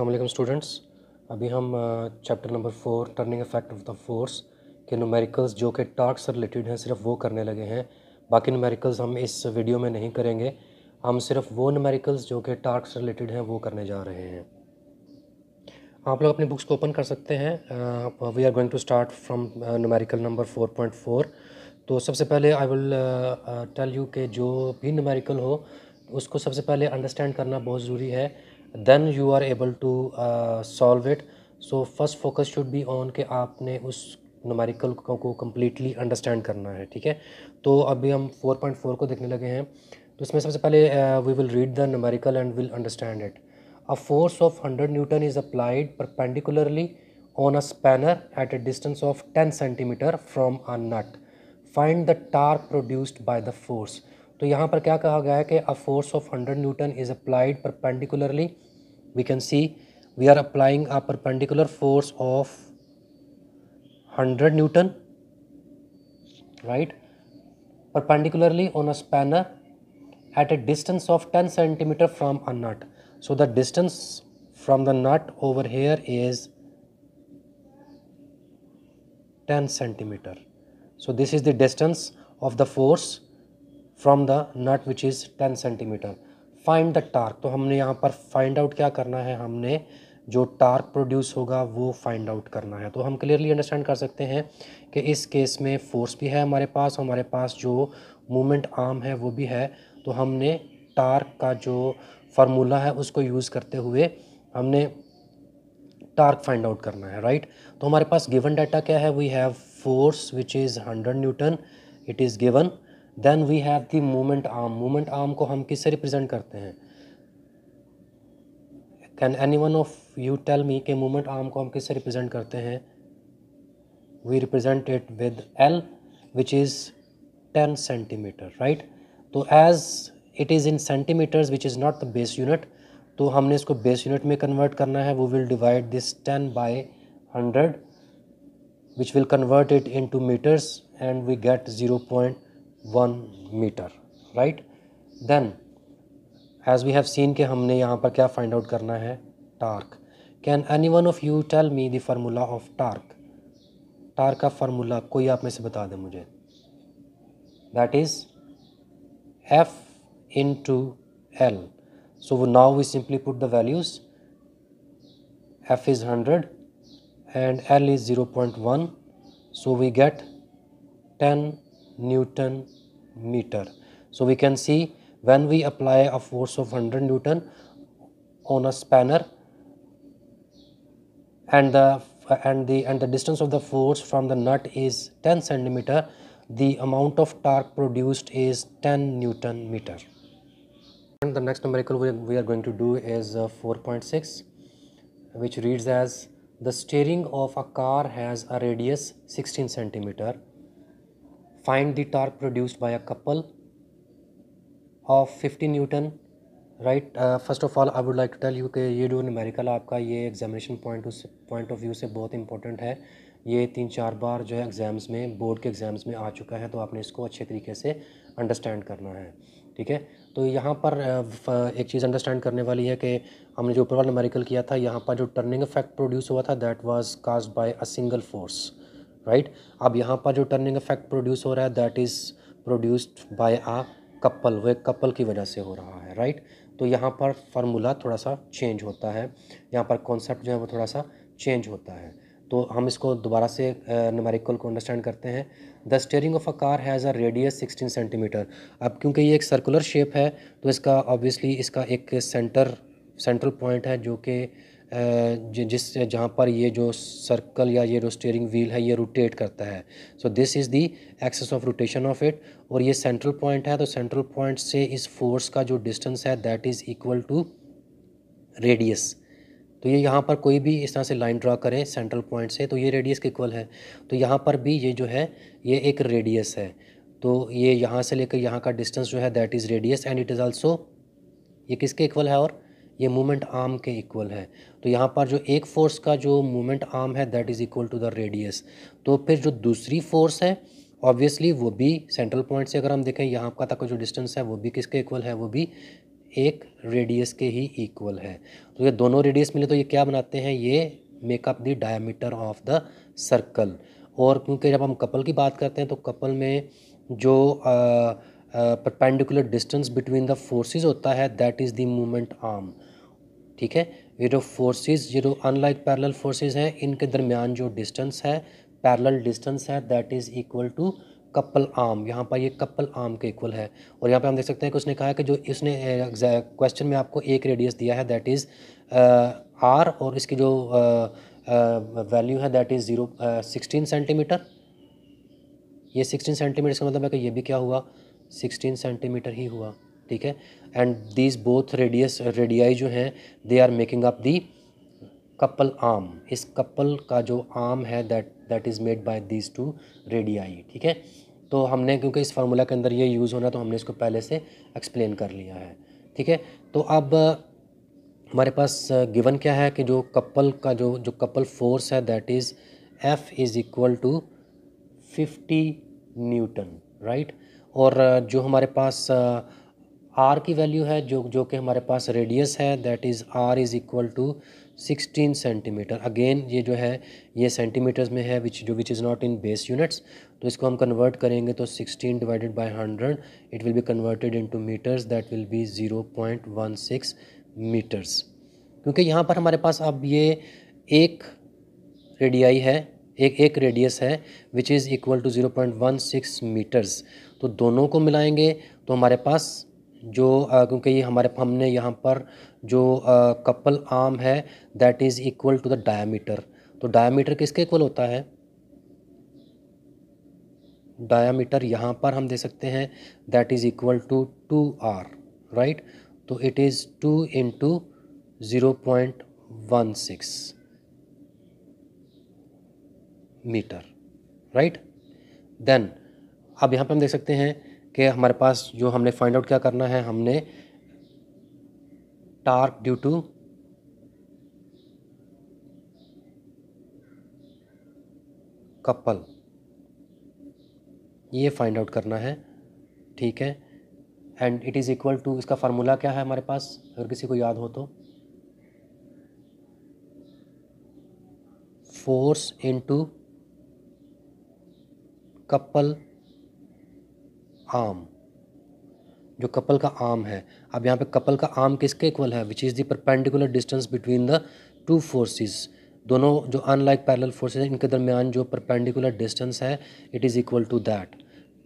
Aslam students अभी हम chapter number four turning effect of the force के नुमेरिकल्स जो कि टार्क से रिलेटेड हैं सिर्फ वो करने लगे हैं बाकी नूमेरिकल्स हम इस वीडियो में नहीं करेंगे हम सिर्फ वो नूमेरिकल्स जो कि टार्क से रिलेटेड हैं वो करने जा रहे हैं आप लोग अपनी बुक्स को ओपन कर सकते हैं we are going to start from numerical number four point four तो सबसे पहले आई विल टेल यू के जो भी नूमेरिकल हो उसको सबसे पहले अंडरस्टैंड करना बहुत ज़रूरी है then you are able to solve it so first focus should be on कि आपने उस नोमेरिकल को कम्प्लीटली अंडरस्टैंड करना है ठीक है तो अभी हम 4.4 को देखने लगे हैं तो इसमें सबसे पहले we will read the numerical and will understand it a force of hundred newton is applied perpendicularly on a spanner at a distance of 10 centimetre from a nut find the torque produced by the force तो यहाँ पर क्या कहा गया है कि a force of hundred newton is applied perpendicularly we can see we are applying a perpendicular force of hundred newton right perpendicularly on a spanner at a distance of 10 centimeter from a nut. So the distance from the nut over here is 10 centimeter. So this is the distance of the force from the nut which is ten centimetre find the torque तो हमने यहाँ पर find out क्या करना है हमने जो torque produce होगा वो फाइंड आउट करना है तो हम क्लियरली अंडरस्टैंड कर सकते हैं कि इस केस में फोर्स भी है हमारे पास हमारे पास जो मूवमेंट आर्म है वो भी है तो हमने टार्क का जो फार्मूला है उसको यूज़ करते हुए हमने टार्क फाइंड आउट करना है राइट right? तो हमारे पास गिवन डाटा क्या है we have force which is hundred newton it is given then we have the moment arm moment arm को हम किससे रिप्रेजेंट करते हैं can any one of you tell me के मोमेंट आर्म को हम किससे रिप्रेजेंट करते हैं we represent it with L which is ten centimetre right तो as it is in centimetres which is not the base unit तो हमने इसको बेस यूनिट में कन्वर्ट करना है वो will divide this ten by hundred which will convert it into metres and we get zero point one metre right then as we have seen के हमने यहाँ पर क्या फाइंड आउट करना है torque can any one of you tell me the formula of torque torque का formula कोई आप में से बता दें मुझे that is F into L so वो now we simply put the values F is hundred and L is zero point one so we get ten Newton meter. So, we can see when we apply a force of 100 Newton on a spanner and the and the and the distance of the force from the nut is 10 centimeter the amount of torque produced is 10 newton meter and the next numerical we, are going to do is uh, 4.6 which reads as the steering of a car has a radius 16 centimeter find the torque produced by a couple of 50 newton right first of all I would like to tell you के ये जो numerical आपका ये examination point point of view से बहुत important है ये तीन चार बार जो है एग्ज़ाम्स में बोर्ड के एग्ज़ाम्स में आ चुका है तो आपने इसको अच्छे तरीके से अंडरस्टैंड करना है ठीक है तो यहाँ पर uh, एक चीज़ अंडरस्टैंड करने वाली है कि हमने जो ऊपर वाला न्यूमेरिकल किया था यहाँ पर जो टर्निंग इफेक्ट प्रोड्यूस हुआ था that was cause by a single force right अब यहाँ पर जो टर्निंग इफेक्ट प्रोड्यूस हो रहा है that is produced by a couple वो एक कपल की वजह से हो रहा है राइट तो यहाँ पर फार्मूला थोड़ा सा चेंज होता है यहाँ पर कॉन्सेप्ट जो है वो थोड़ा सा चेंज होता है तो हम इसको दोबारा से नमेरिकल को अंडरस्टैंड करते हैं the steering of a car has a radius 16 centimetre अब क्योंकि ये एक सर्कुलर शेप है तो इसका ऑब्वियसली इसका एक सेंटर सेंट्रल पॉइंट है जो कि जिस जहाँ पर ये जो सर्कल या ये जो स्टेयरिंग व्हील है ये रोटेट करता है so this is the axis of rotation of it और ये सेंट्रल पॉइंट है तो सेंट्रल पॉइंट से इस फोर्स का जो डिस्टेंस है that is equal to radius तो ये यहाँ पर कोई भी इस तरह से लाइन ड्रा करें सेंट्रल पॉइंट से तो ये रेडियस के इक्वल है तो यहाँ पर भी ये जो है ये एक रेडियस है तो ये यहाँ से लेकर यहाँ का डिस्टेंस जो है that is radius and it is also ये किसके इक्वल है और ये मूवमेंट आर्म के इक्वल है तो यहाँ पर जो एक फ़ोर्स का जो मोमेंट आर्म है that is equal to the radius तो फिर जो दूसरी फोर्स है ऑब्वियसली वो भी सेंट्रल पॉइंट से अगर हम देखें यहाँ का तक जो डिस्टेंस है वो भी किसके इक्वल है वो भी एक रेडियस के ही इक्वल है तो ये दोनों रेडियस मिले तो ये क्या बनाते हैं ये make up the diameter of the circle और क्योंकि जब हम कपल की बात करते हैं तो कपल में जो perpendicular distance between the forces होता है that is the movement arm ठीक है ये जो फोर्सेस ये जो अनलाइक पैरेलल फोर्सेस हैं इनके दरमियान जो डिस्टेंस है पैरेलल डिस्टेंस है that is equal to couple arm यहाँ पर ये कपल आर्म के इक्वल है और यहाँ पर हम देख सकते हैं कि उसने कहा है कि जो इसने क्वेश्चन में आपको एक रेडियस दिया है दैट इज़ आर और इसकी जो वैल्यू है that is zero sixteen centimetre ये सिक्सटीन सेंटीमीटर इसका मतलब है कि ये भी क्या हुआ सिक्सटीन सेंटीमीटर ही हुआ ठीक है and these both radius radii जो हैं they are making up the couple arm इस कपल का जो आर्म है that that is made by these two radii ठीक है तो हमने क्योंकि इस फार्मूला के अंदर ये यूज़ होना तो हमने इसको पहले से एक्सप्लेन कर लिया है ठीक है तो अब हमारे पास गिवन क्या है कि जो कपल का जो जो कपल फोर्स है that is F is equal to fifty newton right और जो हमारे पास आर की वैल्यू है जो जो कि हमारे पास रेडियस है that is R is equal to sixteen centimetre again ये जो है ये सेंटीमीटर्स में है विच जो which is not in base units तो इसको हम कन्वर्ट करेंगे तो sixteen divided by hundred it will be converted into metres that will be zero point one six metres क्योंकि यहाँ पर हमारे पास अब ये एक रेडियाई है एक एक रेडियस है which is equal to zero point one six metres तो दोनों को मिलाएंगे तो हमारे पास जो क्योंकि ये हमारे हमने यहाँ पर जो कपल आर्म है that is equal to the diameter तो डायमीटर किसके इक्वल होता है डायमीटर यहाँ पर हम दे सकते हैं that is equal to two R right तो it is two into zero point one six metre right then अब यहाँ पर हम देख सकते हैं कि हमारे पास जो हमने फाइंड आउट क्या करना है हमने टार्क ड्यू टू कपल ये फाइंड आउट करना है ठीक है and it is equal to इसका फार्मूला क्या है हमारे पास अगर किसी को याद हो तो फोर्स इनटू कपल आम जो कपल का आम है अब यहाँ पे कपल का आम किसके इक्वल है which is the perpendicular distance between the two forces दोनों जो अनलाइक पैरेलल फोर्सेस हैं इनके दरमियान जो परपेंडिकुलर डिस्टेंस है it is equal to that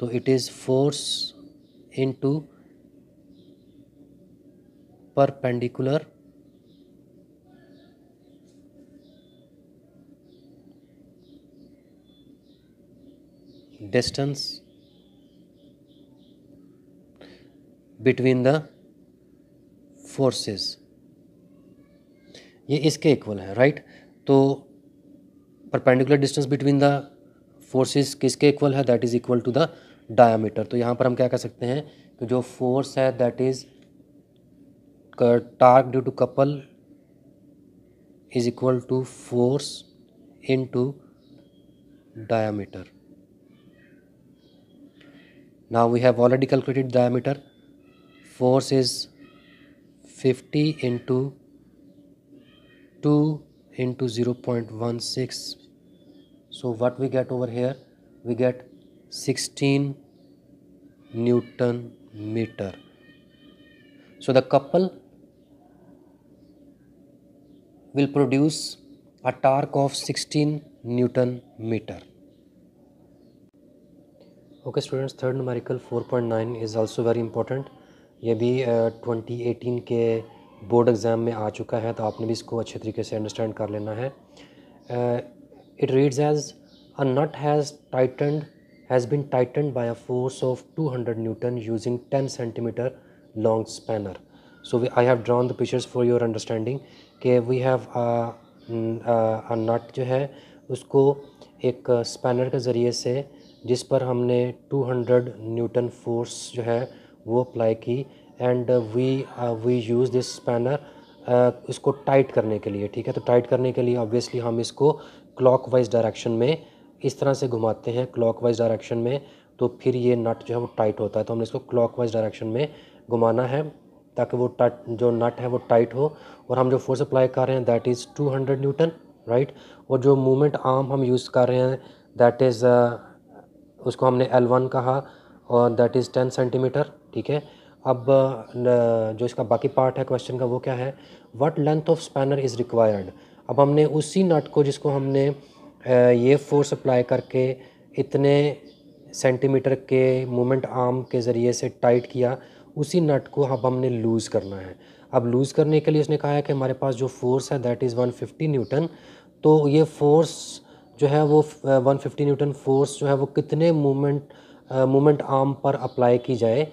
तो it is force into perpendicular distance between the forces ये इसके इक्वल है राइट तो perpendicular distance between the forces किसके इक्वल है that is equal to the diameter तो यहाँ पर हम क्या कह सकते हैं कि जो फोर्स है that is torque due to couple is equal to force into diameter now we have already calculated diameter force is 50 into 2 into 0.16 so what we get over here we get 16 newton meter so the couple will produce a torque of 16 newton meter okay students third numerical 4.9 is also very important ये भी twenty eighteen के board exam में आ चुका है तो आपने भी इसको अच्छे तरीके से अंडरस्टैंड कर लेना है it reads as a nut has tightened has been tightened by a force of two hundred newton using ten centimetre long spanner so we I have drawn the pictures for your understanding कि we have a nut जो है उसको एक spanner के ज़रिए से जिस पर हमने टू हंड्रेड न्यूटन फोर्स जो है वो अप्लाई की and we we use this spanner इसको टाइट करने के लिए ठीक है तो टाइट करने के लिए ऑब्वियसली हम इसको वाइज डायरेक्शन में इस तरह से घुमाते हैं वाइज डायरेक्शन में तो फिर ये नट जो है वो टाइट होता है तो हमने इसको वाइज डायरेक्शन में घुमाना है ताकि वो टाइट जो नट है वो टाइट हो और हम जो फोर्स अप्लाई कर रहे हैं that is two hundred newton right और जो मूवमेंट आर्म हम यूज़ कर रहे हैं दैट इज़ uh, उसको हमने एल वन कहा और दैट इज़ टेन सेंटीमीटर ठीक है अब जो इसका बाकी पार्ट है क्वेश्चन का वो क्या है what length of spanner is required अब हमने उसी नट को जिसको हमने ये फोर्स अप्लाई करके इतने सेंटीमीटर के मोमेंट आर्म के ज़रिए से टाइट किया उसी नट को अब हमने लूज़ करना है अब लूज़ करने के लिए उसने कहा है कि हमारे पास जो फोर्स है दैट इज़ 150 न्यूटन तो ये फोर्स जो है वो 150 न्यूटन फोर्स जो है वो कितने मोमेंट मोमेंट आर्म पर अप्लाई की जाए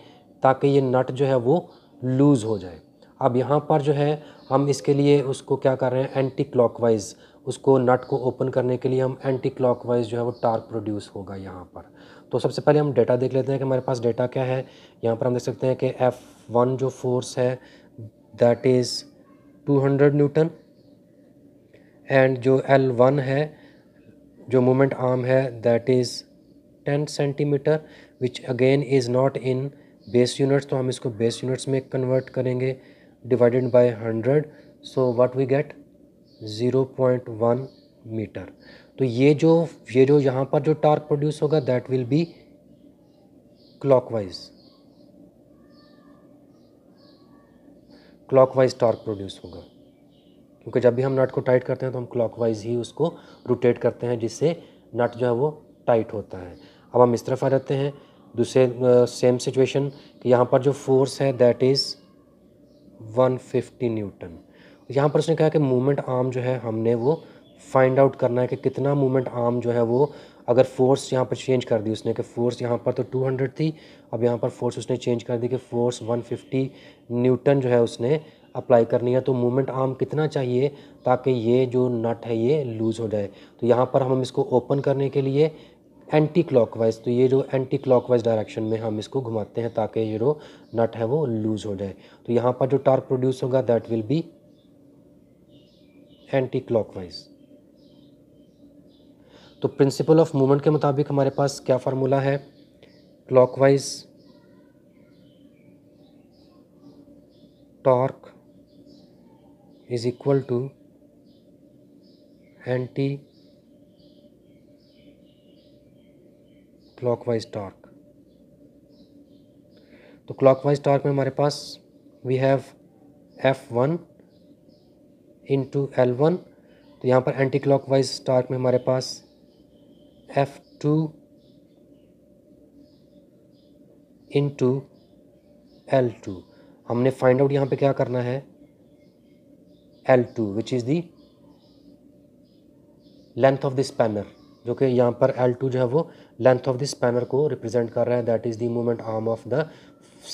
ताकि ये नट जो है वो लूज़ हो जाए अब यहाँ पर जो है हम इसके लिए उसको क्या कर रहे हैं एंटी क्लॉकवाइज उसको नट को ओपन करने के लिए हम एंटी क्लॉकवाइज जो है वो टार्क प्रोड्यूस होगा यहाँ पर तो सबसे पहले हम डेटा देख लेते हैं कि हमारे पास डेटा क्या है यहाँ पर हम देख सकते हैं कि एफ़ वन जो फोर्स है that is two hundred newton and जो एल वन है जो मोमेंट आर्म है that is ten centimetre which again is not in base units तो हम इसको बेस यूनिट्स में कन्वर्ट करेंगे divided by hundred so what we get zero point one metre तो ये जो ये जो यहाँ पर जो टार्क प्रोड्यूस होगा that will be clockwise clockwise torque produce होगा क्योंकि जब भी हम नट को टाइट करते हैं तो हम क्लॉकवाइज ही उसको रोटेट करते हैं जिससे नट जो है वो टाइट होता है अब हम इस तरफ आ जाते हैं दूसरे सेम सिचुएशन यहाँ पर जो फोर्स है दैट इज़ 150 न्यूटन यहाँ पर उसने कहा कि मूवमेंट आर्म जो है हमने वो फाइंड आउट करना है कि कितना मूवमेंट आर्म जो है वो अगर फोर्स यहाँ पर चेंज कर दी उसने कि फोर्स यहाँ पर तो 200 थी अब यहाँ पर फोर्स उसने चेंज कर दी कि फोर्स 150 न्यूटन जो है उसने अप्लाई करनी है तो मूवमेंट आर्म कितना चाहिए ताकि ये जो नट है ये लूज़ हो जाए तो यहाँ पर हम इसको ओपन करने के लिए एंटी क्लॉकवाइज तो ये जो एंटी क्लॉकवाइज डायरेक्शन में हम इसको घुमाते हैं ताकि ये जो नट है वो लूज़ हो जाए तो यहाँ पर जो टार्क प्रोड्यूस होगा that will be anti clockwise तो प्रिंसिपल ऑफ मूवमेंट के मुताबिक हमारे पास क्या फार्मूला है clockwise torque is equal to anti clockwise torque तो क्लॉकवाइज टॉर्क में हमारे पास we have F one into L one तो यहाँ पर एंटी क्लॉकवाइज टॉर्क में हमारे पास F two into L two हमने फाइंड आउट यहाँ पे क्या करना है L to which is the length of the spanner जो कि यहाँ पर एल टू जो है वो लेंथ ऑफ द स्पैनर को रिप्रेजेंट कर रहा है that is the movement arm of the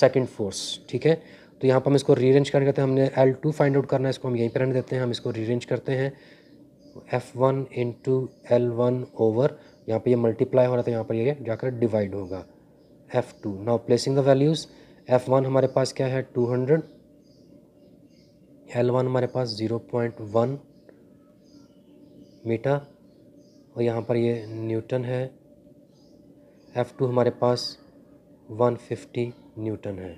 second force ठीक है तो यहाँ पर हम इसको रीरेंज करने कहते हैं हमने एल टू फाइंड आउट करना है इसको हम यहीं पर रहने देते हैं हम इसको रीरेंज करते हैं F one into L one over यहाँ पर ये मल्टीप्लाई हो रहा था तो यहाँ पर ये जाकर डिवाइड होगा F two now placing the values F one हमारे पास क्या है टू हंड्रेड एल वन हमारे पास ज़ीरो पॉइंट वन मीटर और यहाँ पर ये न्यूटन है एफ़ टू हमारे पास वन फिफ्टी न्यूटन है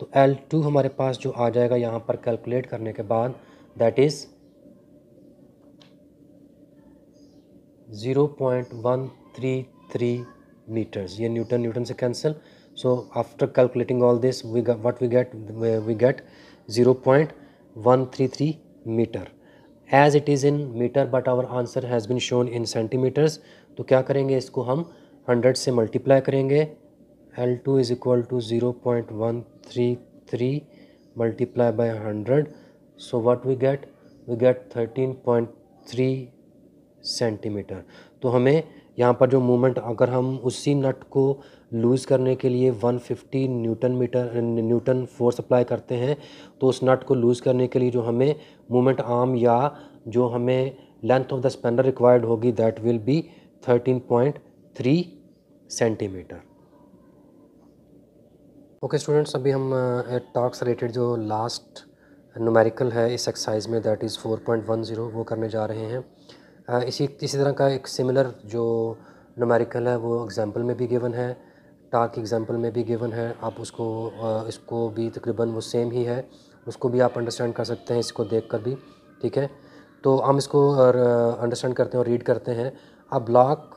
तो एल टू हमारे पास जो आ जाएगा यहाँ पर कैलकुलेट करने के बाद that is zero point one three three metres ये न्यूटन न्यूटन से cancel so after calculating all this we what we get we get zero point one three three metre as it is in metre but our answer has been shown in centimetres तो क्या करेंगे इसको हम hundred से multiply करेंगे L two is equal to zero point one three three multiply by hundred so what we get we get thirteen point three centimetre तो हमें यहाँ पर जो मूवमेंट अगर हम उसी नट को लूज़ करने के लिए 150 newton metre newton force apply करते हैं तो उस नट को लूज़ करने के लिए जो हमें मूवमेंट आर्म या जो हमें length of the spanner required होगी that will be 13.3 centimetre okay students अभी हम टॉक्स रिलेटेड जो लास्ट नुमेरिकल है इस एक्सरसाइज में दैट इज़ 4.10 वो करने जा रहे हैं इसी इसी तरह का एक सिमिलर जो नमेरिकल है वो एग्ज़ाम्पल में भी गिवन है टाक एग्ज़ाम्पल में भी गिवन है आप उसको इसको भी तकरीबन वो सेम ही है उसको भी आप अंडरस्टैंड कर सकते हैं इसको देख कर भी ठीक है तो हम इसको अंडरस्टैंड करते हैं और रीड करते हैं a block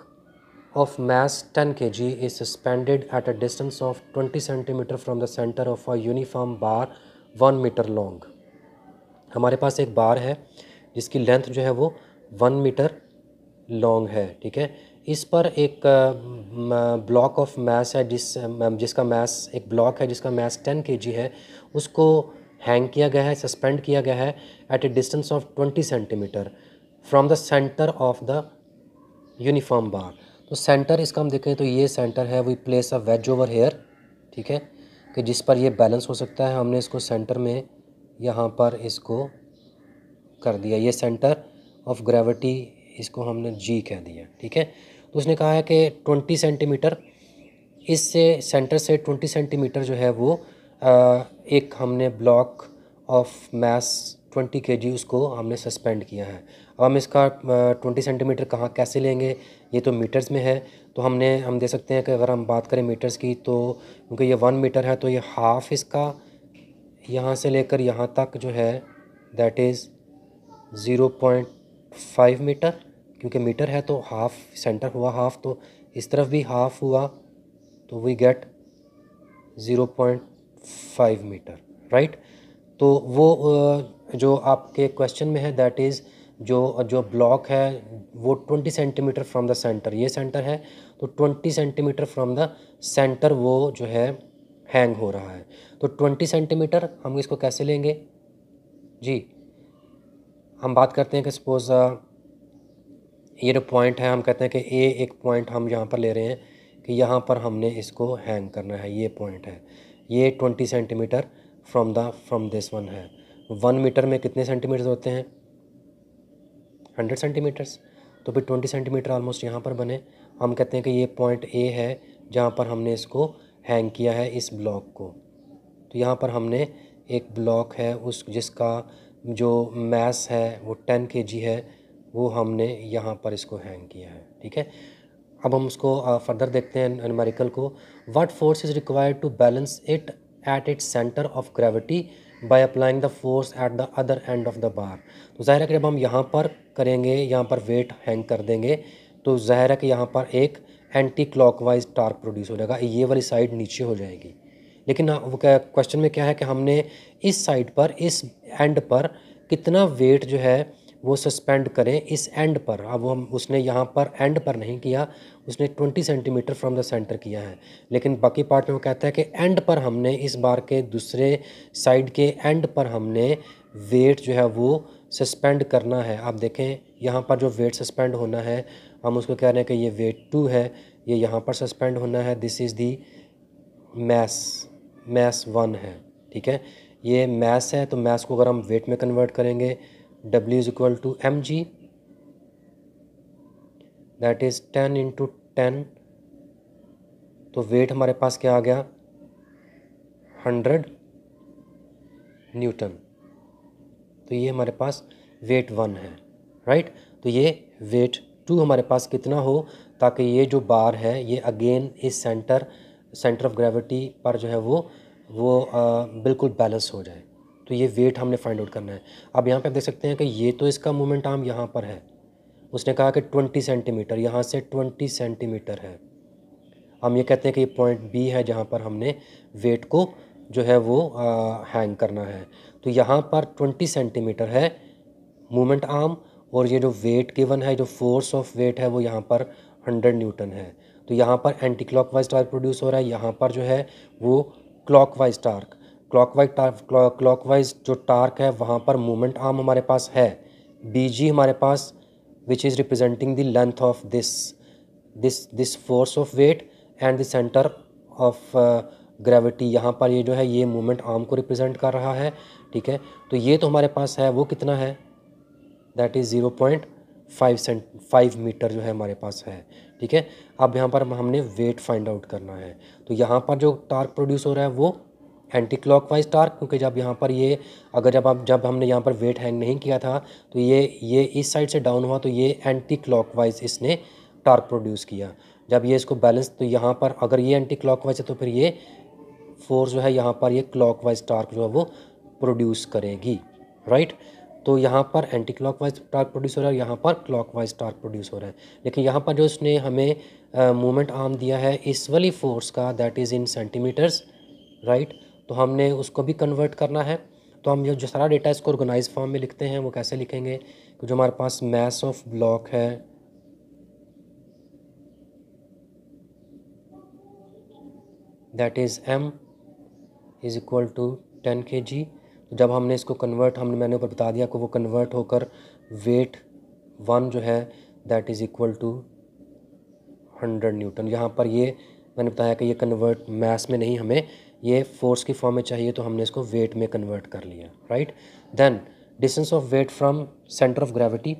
of ten 10 g is suspended at a distance of 20 centimetre from the centre of a uniform bar one metre long हमारे पास एक बार है जिसकी लेंथ जो है वो वन मीटर लॉन्ग है ठीक है इस पर एक ब्लॉक ऑफ मैस है जिस जिसका मैस एक ब्लॉक है जिसका मैस टेन के है उसको हैंग किया गया है सस्पेंड किया गया है at a distance of twenty centimetre from the centre of the uniform bar तो सेंटर इसका हम देखें तो ये सेंटर है we place a wedge over here ठीक है कि जिस पर ये बैलेंस हो सकता है हमने इसको सेंटर में यहाँ पर इसको कर दिया ये सेंटर ऑफ ग्रेविटी इसको हमने जी कह दिया ठीक है तो उसने कहा है कि ट्वेंटी सेंटीमीटर इससे सेंटर से ट्वेंटी सेंटीमीटर जो है वो आ, एक हमने ब्लॉक ऑफ मैस ट्वेंटी के जी उसको हमने सस्पेंड किया है अब हम इसका ट्वेंटी सेंटीमीटर कहाँ कैसे लेंगे ये तो मीटर्स में है तो हमने हम दे सकते हैं कि अगर हम बात करें मीटर्स की तो क्योंकि ये वन मीटर है तो ये हाफ़ इसका यहाँ से लेकर यहाँ तक जो है that is zero point five metre क्योंकि मीटर है तो हाफ सेंटर हुआ हाफ तो इस तरफ भी हाफ हुआ तो we get zero point five metre right तो वो जो आपके क्वेश्चन में है दैट इज़ जो जो ब्लॉक है वो twenty centimetre from the centre ये सेंटर है तो twenty centimetre from the centre वो जो है हैंग हो रहा है तो ट्वेंटी सेंटीमीटर हम इसको कैसे लेंगे जी हम बात करते हैं कि सपोज़ uh, ये जो पॉइंट है हम कहते हैं कि ए एक पॉइंट हम यहाँ पर ले रहे हैं कि यहाँ पर हमने इसको हैंग करना है ये पॉइंट है ये twenty centimetre from the from this one है वन मीटर में कितने सेंटीमीटर्स होते हैं हंड्रेड सेंटीमीटर्स तो फिर ट्वेंटी सेंटीमीटर ऑलमोस्ट यहाँ पर बने हम कहते हैं कि ये पॉइंट ए है जहाँ पर हमने इसको हैंग किया है इस ब्लॉक को तो यहाँ पर हमने एक ब्लॉक है उस जिसका जो मैस है वो टेन के जी है वो हमने यहाँ पर इसको हैंग किया है ठीक है अब हम उसको फर्दर देखते हैं न्यूमेरिकल को what force is required to balance it at its centre of gravity by applying the force at the other end of the bar तो ज़ाहिर है कि जब हम यहाँ पर करेंगे यहाँ पर वेट हैंग कर देंगे तो ज़ाहिर है कि यहाँ पर एक एंटी क्लॉकवाइज टार्क प्रोड्यूस हो जाएगा ये वाली साइड नीचे हो जाएगी लेकिन क्वेश्चन में क्या है कि हमने इस साइड पर इस एंड पर कितना वेट जो है वो सस्पेंड करें इस एंड पर अब हम उसने यहाँ पर एंड पर नहीं किया उसने 20 सेंटीमीटर फ्रॉम द सेंटर किया है लेकिन बाकी पार्ट में वो कहता है कि एंड पर हमने इस बार के दूसरे साइड के एंड पर हमने वेट जो है वो सस्पेंड करना है आप देखें यहाँ पर जो वेट सस्पेंड होना है हम उसको कह रहे हैं कि ये वेट टू है ये यहाँ पर सस्पेंड होना है this is the mass mass one है ठीक है ये मैस है तो मैस को अगर हम वेट में कन्वर्ट करेंगे W is equal to M G that is ten into ten तो वेट हमारे पास क्या आ गया हंड्रेड न्यूटन तो ये हमारे पास वेट वन है राइट तो ये वेट टू हमारे पास कितना हो ताकि ये जो बार है ये अगेन इस सेंटर सेंटर ऑफ ग्रेविटी पर जो है वो वो आ, बिल्कुल बैलेंस हो जाए तो ये वेट हमने फाइंड आउट करना है अब यहाँ पे आप देख सकते हैं कि ये तो इसका मोमेंट आर्म यहाँ पर है उसने कहा कि ट्वेंटी सेंटीमीटर यहाँ से ट्वेंटी सेंटीमीटर है हम ये कहते हैं कि ये पॉइंट बी है जहाँ पर हमने वेट को जो है वो आ, हैंग करना है तो यहाँ पर ट्वेंटी सेंटीमीटर है मूमेंट आर्म और ये जो वेट गिवन है जो फोर्स ऑफ वेट है वो यहाँ पर हंड्रेड न्यूटन है तो यहाँ पर anti clockwise torque produce हो रहा है यहाँ पर जो है वो clockwise torque clockwise torque clockwise जो टार्क है वहाँ पर मोमेंट आर्म हमारे पास है बी जी हमारे पास which is representing the length of this this this force of weight and the centre of gravity यहाँ पर ये जो है ये मोमेंट आर्म को रिप्रेजेंट कर रहा है ठीक है तो ये तो हमारे पास है वो कितना है that is zero point five cent five metre जो है हमारे पास है ठीक है अब यहाँ पर हमने वेट फाइंड आउट करना है तो यहाँ पर जो टार्क प्रोड्यूस हो रहा है वो एंटी क्लॉक वाइज टार्क क्योंकि जब यहाँ पर ये अगर जब आप जब हमने यहाँ पर वेट हैंग नहीं किया था तो ये ये इस साइड से डाउन हुआ तो ये एंटी क्लॉक वाइज इसने टार्क प्रोड्यूस किया जब ये इसको बैलेंस तो यहाँ पर अगर ये एंटी क्लॉक वाइज है तो फिर ये फोर्स जो है यहाँ पर ये क्लॉक वाइज टार्क जो है वो प्रोड्यूस करेगी राइट right? तो यहाँ पर anti clockwise torque produce हो रहा है यहाँ पर क्लॉक वाइज टार्क प्रोड्यूस हो रहा है लेकिन यहाँ पर जो उसने हमें मूवमेंट आर्म दिया है इस वाली फोर्स का that is in centimetres right तो हमने उसको भी कन्वर्ट करना है तो हम जो सारा डेटा इसको ऑर्गेनाइज फॉर्म में लिखते हैं वो कैसे लिखेंगे कि जो हमारे पास मैस ऑफ ब्लॉक है that is M is equal to ten K G जब हमने इसको कन्वर्ट हमने मैंने ऊपर बता दिया कि वो कन्वर्ट होकर वेट वन जो है that is equal to hundred newton यहाँ पर ये मैंने बताया कि ये कन्वर्ट मैस में नहीं हमें ये फोर्स की फॉर्म में चाहिए तो हमने इसको वेट में कन्वर्ट कर लिया right then distance of weight from centre of gravity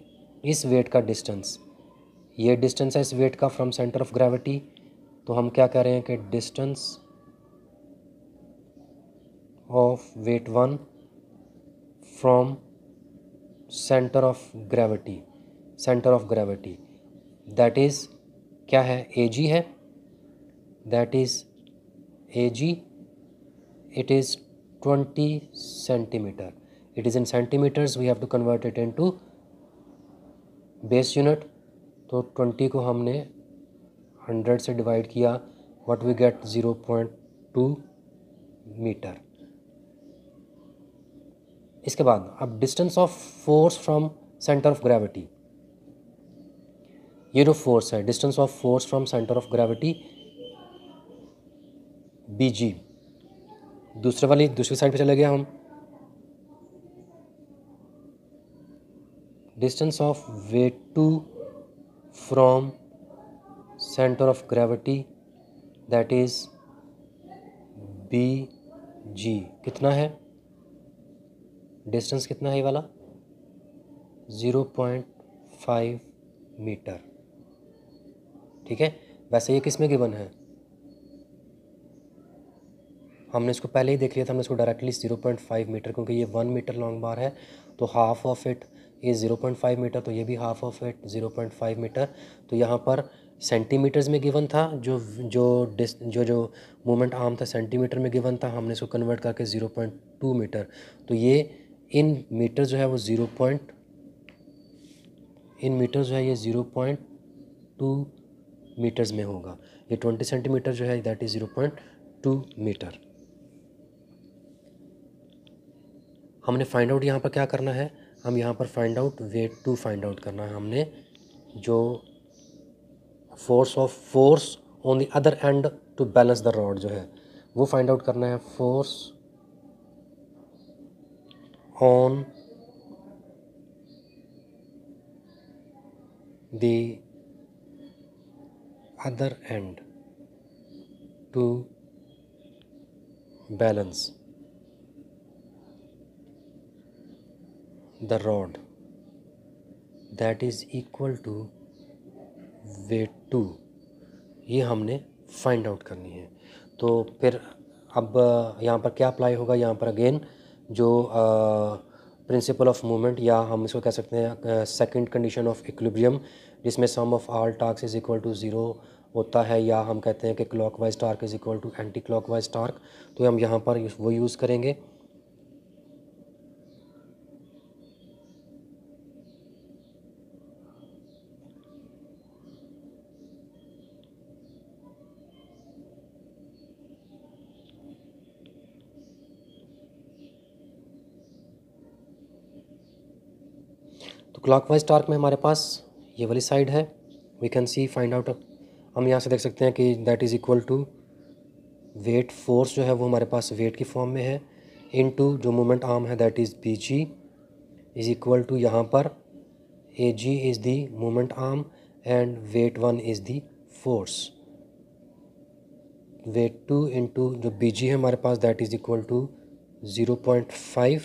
इस वेट का डिस्टेंस ये डिस्टेंस है इस वेट का फ्रॉम सेंटर ऑफ ग्रेविटी तो हम क्या कह रहे हैं कि distance of weight one from centre of gravity centre of gravity that is क्या है ए जी है that is A G it is twenty centimetre it is in centimetres we have to convert it into base unit तो twenty को हमने hundred से divide किया what we get zero point two metre इसके बाद अब distance of force from centre of gravity ये जो फोर्स है distance of force from centre of gravity B G दूसरे वाली दूसरी साइड पे चले गए हम distance of weight two from centre of gravity that is B G कितना है डिस्टेंस कितना है ये वाला ज़ीरो पॉइंट फाइव मीटर ठीक है वैसे ये किस में गिवन है हमने इसको पहले ही देख लिया था हमने इसको directly zero point five metre क्योंकि ये वन मीटर लॉन्ग बार है तो हाफ ऑफ इट ये ज़ीरो पॉइंट फाइव मीटर तो ये भी half of it zero point five metre तो यहाँ पर सेंटीमीटर्स में गिवन था जो जो डिस जो जो मूवमेंट आर्म था सेंटीमीटर में गिवन था हमने इसको कन्वर्ट करके ज़ीरो पॉइंट टू मीटर तो ये इन मीटर जो है वो ज़ीरो पॉइंट इन मीटर जो है ये ज़ीरो पॉइंट टू मीटर्स में होगा ये ट्वेंटी सेंटीमीटर जो है that is zero point two metre हमने फाइंड आउट यहाँ पर क्या करना है हम यहाँ पर find out weight two find out करना है हमने जो force of force on the other end to balance the rod जो है वो फाइंड आउट करना है force on the other end to balance the rod that is equal to weight two ये हमने find out करनी है तो फिर अब यहाँ पर क्या apply होगा यहाँ पर again uh, जो प्रिंसिपल ऑफ मूवमेंट या हम इसको कह सकते हैं सेकंड कंडीशन ऑफ इक्विलिब्रियम जिसमें sum of all torque is equal to zero होता है या हम कहते हैं कि clockwise wise torque is equal to anti clockwise wise torque तो हम यहाँ पर वो यूज़ करेंगे तो क्लॉकवाइज टार्क में हमारे पास ये वाली साइड है we can see find out हम यहाँ से देख सकते हैं कि that is equal to weight force जो है वो हमारे पास वेट की फॉर्म में है इन टू जो मोमेंट आर्म है that is B G is equal to यहाँ पर A G is the moment arm and weight one is the force weight two two जो बी जी है हमारे पास that is equal to zero point five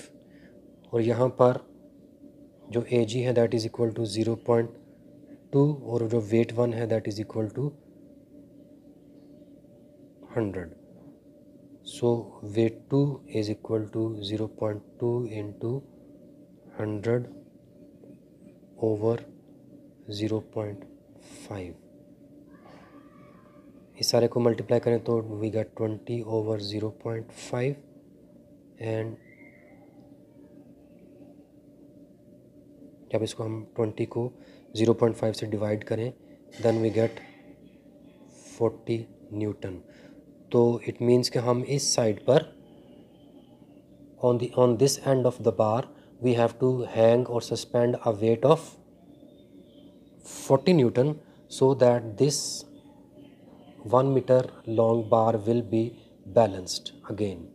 और यहाँ पर जो ए जी है that is equal to zero point two और जो वेट वन है that is equal to hundred so weight two is equal to zero point two into hundred over zero point five इस सारे को multiply करें तो we get twenty over zero point five and कि अब इसको हम ट्वेंटी को ज़ीरो पॉइंट फाइव से डिवाइड करें then we get forty newton तो इट मीन्स कि हम इस साइड पर on the on this end of the bar we have to hang और suspend a wait of forty newton so that this one metre long bar will be balanced again